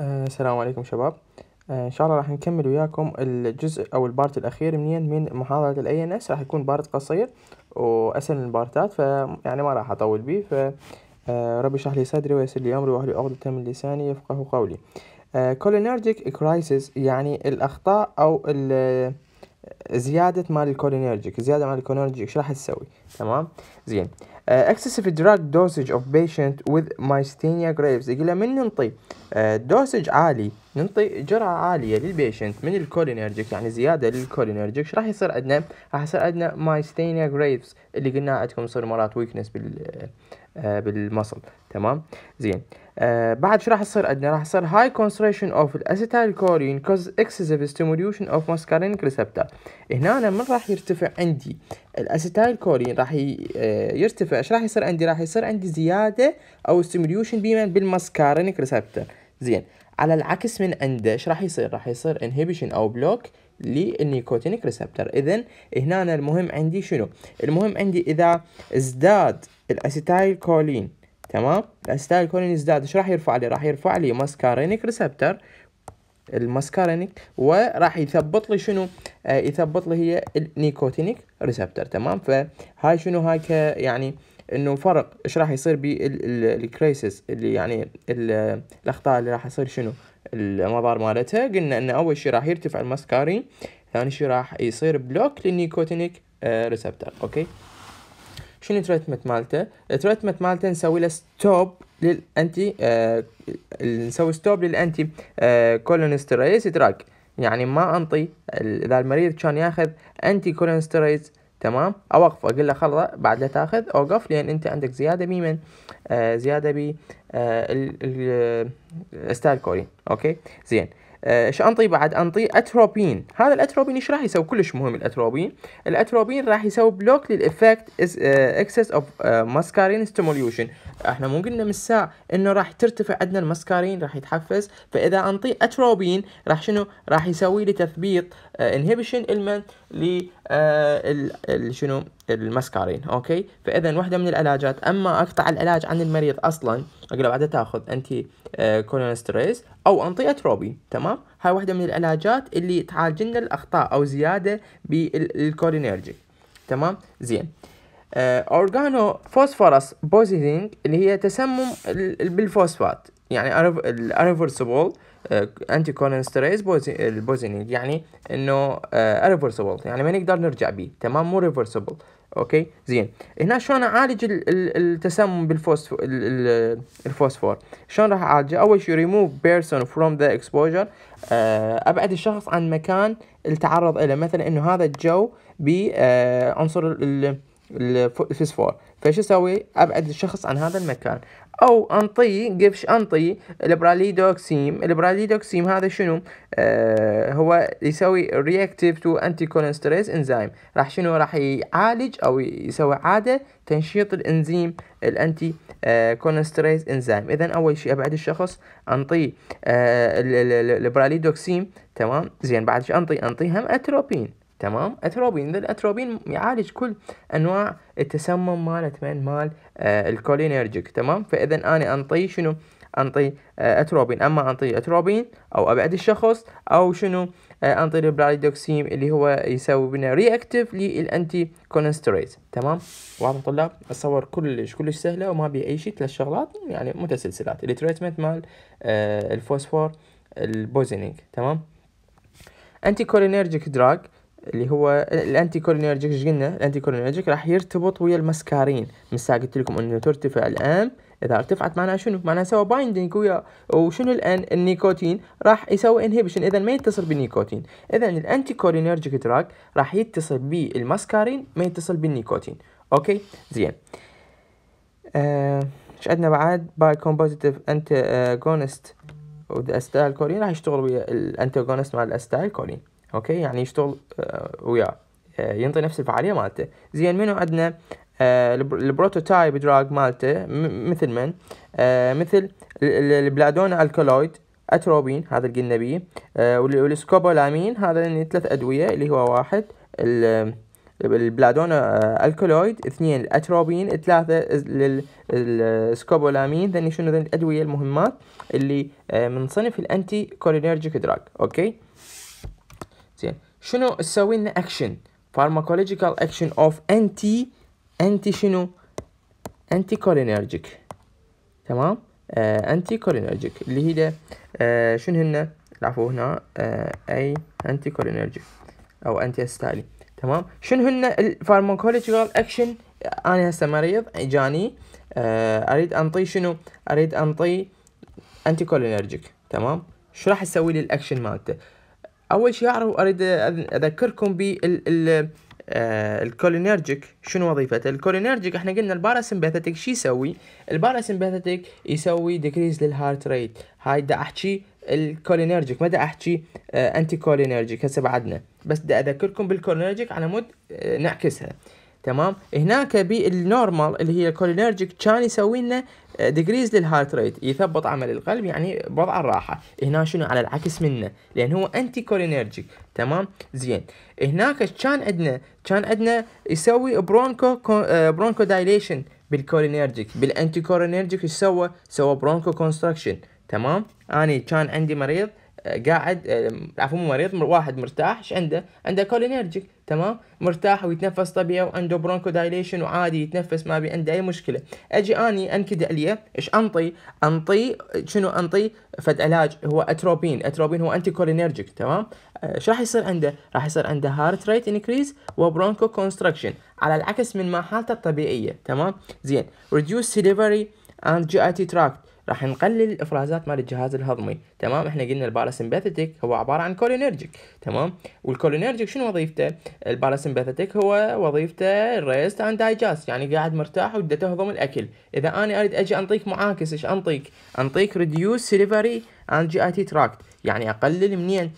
آه السلام عليكم شباب آه ان شاء الله راح نكمل وياكم الجزء او البارت الاخير منين من محاضره الاي ان اس راح يكون بارت قصير واسهل من البارتات فيعني ما راح اطول به ف آه، ربي اشرح لي صدري ويسر لي امري واهلي عقدة من لساني يفقه قولي كولينرجيك آه، كرايسيس يعني الاخطاء او ال زيادة مال الكولينيرجيك زيادة مال الكولينيرجيك شو راح تسوي تمام زين اكسسيف دراج دوسج اوف بيشنت وذ مايستينيا جريفز يقول له من ننطي دوسج آه، عالي ننطي جرعة عالية للبيشنت من الكولينيرجيك يعني زيادة للكولينيرجيك شو راح يصير عندنا راح يصير عندنا مايستينيا جريفز اللي قلناها عندكم يصير مرات ويكنس بال آه، بالمصل تمام زين آه بعد شو راح يصير عندنا راح يصير هاي concentration اوف الاسيتايل كولين cause excessive stimulation of muscarinic ريسبتر هنا من راح يرتفع عندي الاسيتايل كولين راح آه، يرتفع ايش راح يصير عندي راح يصير عندي زياده او stimulation بمن بالمسكارينيك ريسبتر زين على العكس من عنده ايش راح يصير راح يصير inhibition او بلوك للنيكوتينيك ريسبتر اذا هنا المهم عندي شنو المهم عندي اذا ازداد الاسيتايل كولين تمام الاسيتايل كولين ازداد ايش راح يرفع لي راح يرفع لي ماسكارينيك ريسبتر الماسكارينيك وراح يثبط لي شنو آه يثبط لي هي النيكوتينيك ريسبتر تمام فهاي شنو هاي ك يعني انه فرق ايش راح يصير بالكريسس اللي يعني الاخطاء اللي راح يصير شنو المضار مالتها قلنا ان اول شي راح يرتفع المسكارين ثاني شي راح يصير بلوك للنيكوتينيك ريسبتر آه، اوكي شنو التريتمنت مالته التريتمنت مالته نسوي له ستوب للانتي آه نسوي ستوب للانتي آه كولونستريز دراج يعني ما انطي اذا المريض كان ياخذ انتي كولونستريز تمام اوقف اقول له خلاص بعد لا تاخذ اوقف لان انت عندك زياده بمن آه زياده ب آه الستايل آه، كوري اوكي زين ايش آه، انطي بعد انطي اتروبين هذا الاتروبين ايش راح يسوي كلش مهم الاتروبين الاتروبين راح يسوي بلوك للافكت آه، اكسس اوف آه، ماسكارين ستيموليوشن احنا مو قلنا من الساعه انه راح ترتفع عندنا الماسكارين راح يتحفز فاذا انطي اتروبين راح شنو راح يسوي لي تثبيط انهبيشن المن ل شنو المسكارين اوكي فاذا واحده من العلاجات اما اقطع العلاج عن المريض اصلا اقول بعدها تاخذ انتي آه، كولونستريز او انطي اتروبي تمام هاي واحده من العلاجات اللي تعالج لنا الاخطاء او زياده بالكولينرجي تمام زين آه، اورجانو فوسفورس بوزيدنج اللي هي تسمم بالفوسفات يعني الاريفرسبل انتي كولينستريز البوزينج يعني انه اريفرسبل آه، يعني ما نقدر نرجع به تمام مو ريفرسبل اوكي زين هنا شلون اعالج التسمم بالفوسفور الفوسفور شلون راح اعالجه اول شيء ريموف بيرسون فروم ذا اكسبوجر ابعد الشخص عن مكان التعرض له مثلا انه هذا الجو بعنصر آه الفسفور فايش اسوي ابعد الشخص عن هذا المكان او انطيه قفش انطيه البراليدوكسيم البراليدوكسيم هذا شنو آه هو يسوي رياكتيف تو انتي كولينستريز انزيم راح شنو راح يعالج او يسوي عاده تنشيط الانزيم الانتي كولينستريز انزيم اذا اول شيء ابعد الشخص انطيه آه البراليدوكسيم تمام زين بعد انطي انطي هم اتروبين تمام اتروبين الاتروبين يعالج كل انواع التسمم مالت من مال آه الكولينرجيك تمام فاذا انا انطي شنو انطي آه اتروبين اما انطي اتروبين او ابعد الشخص او شنو آه انطي البرايدوكسيم اللي هو يسوي بنا رياكتيف للانتي كونستريت تمام واضح طلاب اتصور كلش كلش سهله وما بي اي شيء ثلاث شغلات يعني متسلسلات التريتمنت مال آه الفوسفور البوزينينج تمام انتي كولينرجيك دراج اللي هو الانتي ايش قلنا الانتي كولينرجيك راح يرتبط ويا المسكارين من ساعه قلت لكم انه ترتفع الام اذا ارتفعت معناها شنو معناها سوى بايندينج ويا وشنو الان النيكوتين راح يسوي انهبيشن اذا ما يتصل بالنيكوتين اذا الانتي كولينرجيك دراج راح يتصل بالمسكارين ما يتصل بالنيكوتين اوكي زين آه، ايش آه عندنا بعد باي كومبوزيتيف انتاجونست والاستايل كولين راح يشتغل ويا جونست مع الاستايل كولين اوكي يعني يشتغل آه، وياه آه، ينطي نفس الفعاليه مالته زين منو عندنا آه، البروتوتايب دراج مالته مثل من مثل البلادونا الكولويد اتروبين هذا اللي قلنا بيه والسكوبولامين هذا ثلاث ادويه اللي هو واحد البلادونا الكولويد اثنين الاتروبين ثلاثة السكوبولامين ذني شنو ذني الأدوية المهمات اللي من صنف الأنتي كولينيرجيك دراج أوكي شنو تسوي لنا اكشن فارماكولوجيكال اكشن اوف انتي انتي شنو انتي كولينرجيك تمام انتي آه، كولينرجيك اللي هي ده آه، شنو هن العفو هنا آه، اي انتي كولينرجيك او انتي استالي تمام شنو هن الفارماكولوجيكال اكشن انا هسه مريض اجاني اريد انطي شنو اريد انطي انتي كولينرجيك تمام شو راح تسوي لي الاكشن مالته اول شيء اعرف اريد اذكركم بال آه، الكولينرجيك شنو وظيفته الكولينرجيك احنا قلنا الباراسمباثيك شو يسوي الباراسمباثيك يسوي ديكريز للهارت ريت هاي دا احكي الكولينرجيك ما دا احكي آه انتي كولينرجيك هسه بعدنا بس دا اذكركم بالكولينرجيك على مود آه نعكسها تمام هناك بالنورمال اللي هي الكولينرجيك كان يسوي لنا ديكريز للهارت ريت يثبط عمل القلب يعني وضع الراحه هنا شنو على العكس منه لان هو انتي كولينرجيك تمام زين هناك كان عندنا كان عندنا يسوي برونكو برونكو دايليشن بالكولينرجيك بالانتي كولينرجيك ايش سوى سوى برونكو كونستراكشن تمام اني كان عندي مريض آه، قاعد آه، عفوا مو مريض واحد مرتاح ايش عنده عنده كولينرجيك تمام مرتاح ويتنفس طبيعي وعنده برونكو دايليشن وعادي يتنفس ما بي عنده اي مشكله اجي اني انكد عليه ايش انطي انطي شنو انطي فد علاج هو اتروبين اتروبين هو انتي كولينرجيك تمام ايش آه، راح يصير عنده راح يصير عنده هارت ريت انكريز وبرونكو كونستراكشن على العكس من ما حالته الطبيعيه تمام زين ريديوس سيليفري اند جي اي تي تراكت راح نقلل الافرازات مال الجهاز الهضمي تمام احنا قلنا الباراسمباثيتيك هو عباره عن كولينرجيك تمام والكولينرجيك شنو وظيفته الباراسمباثيتيك هو وظيفته ريست اند دايجاست يعني قاعد مرتاح وده تهضم الاكل اذا انا اريد اجي انطيك معاكس ايش انطيك انطيك ريديوس سيليفري اند جي اي تي تراكت يعني اقلل منين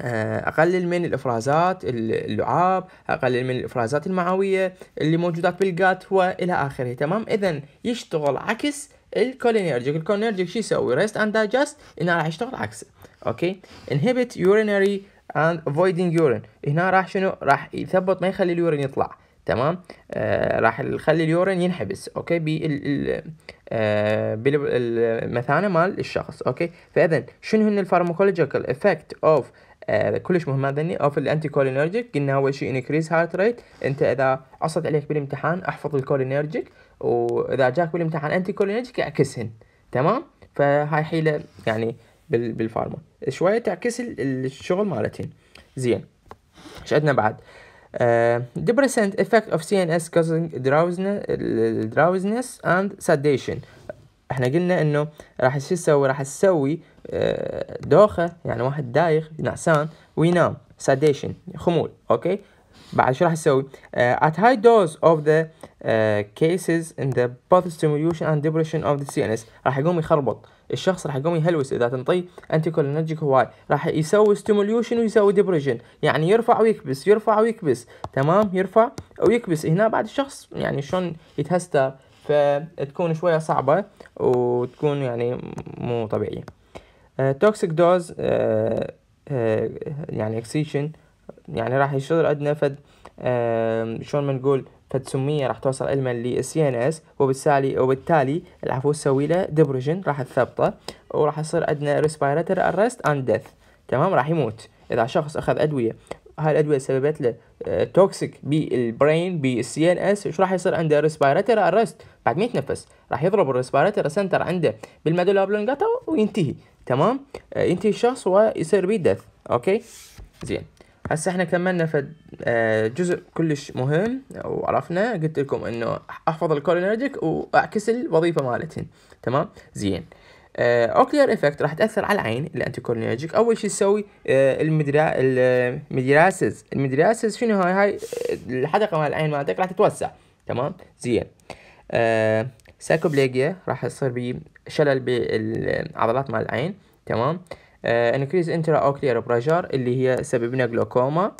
آه، اقلل من الافرازات اللعاب اقلل من الافرازات المعويه اللي موجودات بالجات والى اخره تمام اذا يشتغل عكس الكولينيرجيك الكولينيرجيك شو يسوي ريست اند دايجست هنا راح يشتغل عكسه اوكي انهبت يورينري اند افويدنج يورين هنا راح شنو راح يثبط ما يخلي اليورين يطلع تمام آه راح يخلي اليورين ينحبس اوكي آه، بال آه بالمثانه مال الشخص اوكي فاذا شنو هن الفارماكولوجيكال افكت اوف كلش مهم هذني اوف الانتي كولينرجيك قلنا اول شيء انكريز هارت ريت انت اذا عصت عليك بالامتحان احفظ الكولينرجيك واذا جاك بالامتحان انتي كولينرجيك اعكسهن تمام فهاي حيله يعني بالفارما شويه تعكس الشغل مالتين زين ايش عندنا بعد آه، depressant effect of CNS causing دراوزنس اند sedation احنا قلنا انه راح شو تسوي راح تسوي آه، دوخه يعني واحد دايخ نعسان وينام ساديشن خمول اوكي بعد شو راح يسوي؟ uh, آه، at high dose of the uh, cases in the both stimulation and depression of the CNS راح يقوم يخربط الشخص راح يقوم يهلوس اذا تنطيه انتيكولينجيك هواي راح يسوي ستيموليوشن ويسوي ديبريشن يعني يرفع ويكبس يرفع ويكبس تمام يرفع ويكبس هنا بعد الشخص يعني شلون يتهستر فتكون شويه صعبه وتكون يعني مو طبيعيه توكسيك آه، دوز يعني اكسيشن يعني راح يشتغل عندنا فد آه، شلون ما نقول فد سميه راح توصل علما للسي ان اس وبالتالي وبالتالي العفو تسوي له ديبرجن راح تثبطه وراح يصير عندنا ريسبيراتور ارست اند ديث تمام راح يموت اذا شخص اخذ ادويه هاي الادويه سببت له توكسيك آه، بالبرين بالسي ان اس ايش راح يصير عنده ريسبيراتور ارست بعد ما يتنفس راح يضرب الريسبيراتور سنتر عنده بالمدولا بلونجاتا وينتهي تمام آه، ينتهي الشخص ويصير بيه ديث اوكي زين هسه احنا كملنا في آه، جزء كلش مهم وعرفنا قلت لكم انه احفظ الكولينرجيك واعكس الوظيفه مالتهن تمام زين اوكلير آه، افكت راح تاثر على العين الانتي كولينرجيك اول شيء تسوي آه، المدرا المدراسز المدراسز شنو هاي هاي الحدقه مال العين مالتك راح تتوسع تمام زين سايكوبليجيا راح يصير بشلل بالعضلات مال العين تمام آه، انكريز انترا اوكلير بريشر اللي هي سبب لنا جلوكوما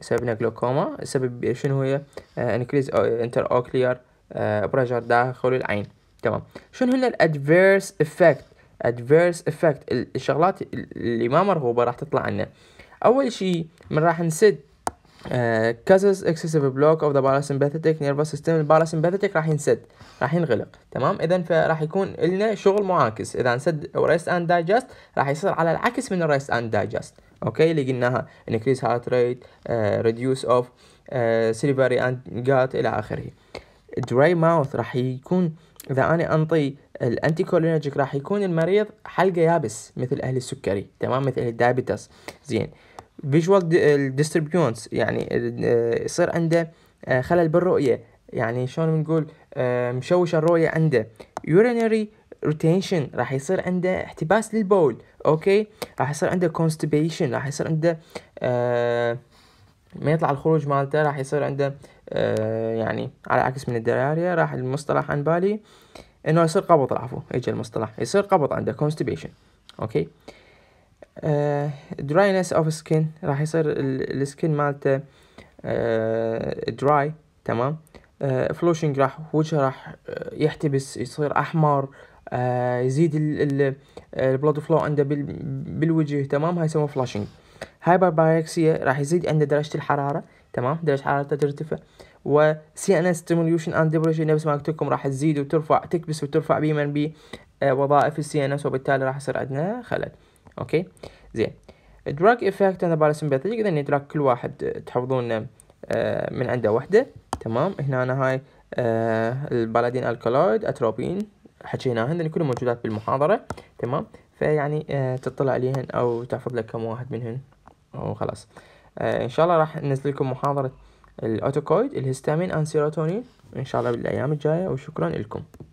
سبب لنا جلوكوما سبب شنو هي آه، انكريز انتر اوكلير آه، بريشر داخل العين تمام شنو هنا الادفيرس افكت ادفيرس افكت الشغلات اللي ما مرغوبه راح تطلع عنا اول شيء من راح نسد كازز اكسسيف بلوك اوف ذا باراسمباثيتك نيرفس سيستم الباراسمباثيتك راح ينسد راح ينغلق تمام اذا فراح يكون لنا شغل معاكس اذا نسد ريست اند دايجست راح يصير على العكس من الريست اند دايجست اوكي اللي قلناها انكريس هارت ريت ريديوس اوف سيلفري اند جات الى اخره دراي ماوث راح يكون اذا انا انطي الانتي كولينرجيك راح يكون المريض حلقه يابس مثل اهل السكري تمام مثل الدايبيتس زين فيجوال ديستربيونس eh, يعني آه، يصير عنده آه، خلل بالرؤية يعني شلون بنقول آه، مشوش الرؤية عنده urinary ريتينشن راح يصير عنده احتباس للبول اوكي راح يصير عنده كونستبيشن راح يصير عنده ما يطلع الخروج مالته راح يصير عنده يعني على عكس من الدراريا راح المصطلح عن بالي انه يصير قبض العفو اجى المصطلح يصير قبض عنده كونستبيشن اوكي دراينس اوف سكين راح يصير السكين مالته دراي آه، تمام فلوشنج آه، راح وجهه راح آه، يحتبس يصير احمر يزيد البلود فلو عنده بالوجه تمام هاي يسموه فلاشنج بايكسيا راح يزيد عنده درجة الحرارة تمام درجة حرارته ترتفع و سي ان اس ستيموليوشن اند ديبريشن نفس ما قلت لكم راح تزيد وترفع تكبس وترفع بي وظائف السي ان اس وبالتالي راح يصير عندنا خلل اوكي زين دراج افكت انا بالرسم بيعطيك اذا دراج كل واحد آه، تحفظون آه، من عنده وحده تمام هنا أنا هاي آه، البالادين البلادين الكالويد اتروبين حكيناهن لان كلهم موجودات بالمحاضره تمام فيعني تطلع عليهن او تحفظ لك كم واحد منهن وخلاص ان شاء الله راح ننزل لكم محاضره الاوتوكويد الهستامين ان سيروتونين ان شاء الله بالايام الجايه وشكرا لكم